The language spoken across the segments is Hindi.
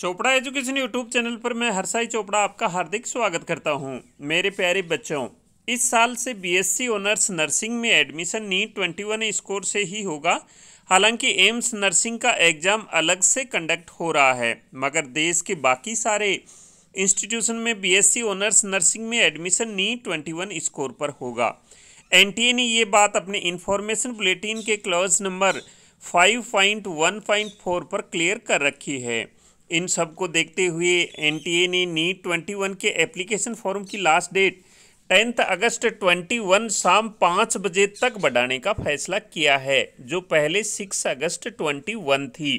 चोपड़ा एजुकेशन यूट्यूब चैनल पर मैं हरसाई चोपड़ा आपका हार्दिक स्वागत करता हूं मेरे प्यारे बच्चों इस साल से बीएससी ऑनर्स नर्सिंग में admission NEET twenty one score से ही होगा हालांकि एम्स नर्सिंग का एग्ज़ाम अलग से कंडक्ट हो रहा है मगर देश के बाकी सारे इंस्टीट्यूशन में बी ऑनर्स नर्सिंग में admission NEET twenty one score पर होगा एन ने ये बात अपने इन्फॉर्मेशन बुलेटिन के clause number five point one point four पर क्लियर कर रखी है इन सब को देखते हुए ए ने नीट वन के एप्लीकेशन फॉर्म की लास्ट डेट टेंथ अगस्त 21 शाम पाँच बजे तक बढ़ाने का फैसला किया है जो पहले 6 अगस्त 21 थी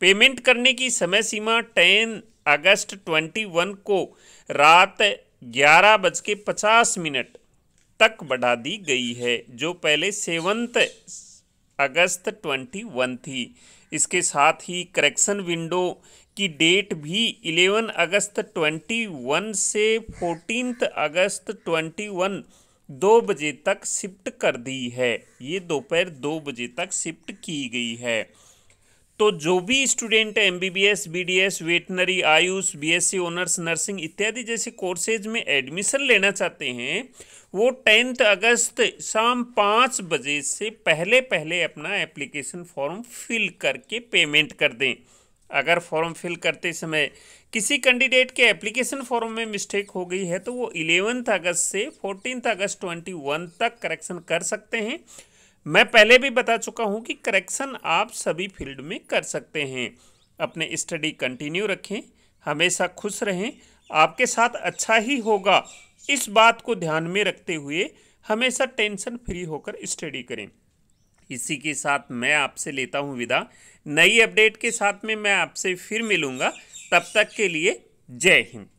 पेमेंट करने की समय सीमा 10 अगस्त 21 को रात ग्यारह बज के पचास मिनट तक बढ़ा दी गई है जो पहले सेवंथ अगस्त 21 थी इसके साथ ही करेक्शन विंडो की डेट भी 11 अगस्त 21 से 14 अगस्त 21 दो बजे तक शिफ्ट कर दी है ये दोपहर दो बजे तक शिफ्ट की गई है तो जो भी student M B B S B D S veterinary AYUSH B S C honours nursing इत्यादि जैसे कोर्सेज में एडमिशन लेना चाहते हैं वो टेंथ अगस्त शाम पाँच बजे से पहले पहले अपना एप्लीकेशन फॉर्म फिल करके पेमेंट कर दें अगर फॉर्म फिल करते समय किसी कैंडिडेट के एप्लीकेशन फॉर्म में मिस्टेक हो गई है तो वो इलेवंथ अगस्त से फोर्टीन अगस्त ट्वेंटी वन तक करेक्शन कर सकते हैं मैं पहले भी बता चुका हूँ कि करेक्शन आप सभी फील्ड में कर सकते हैं अपने स्टडी कंटिन्यू रखें हमेशा खुश रहें आपके साथ अच्छा ही होगा इस बात को ध्यान में रखते हुए हमेशा टेंशन फ्री होकर स्टडी करें इसी के साथ मैं आपसे लेता हूँ विदा नई अपडेट के साथ में मैं आपसे फिर मिलूँगा तब तक के लिए जय हिंद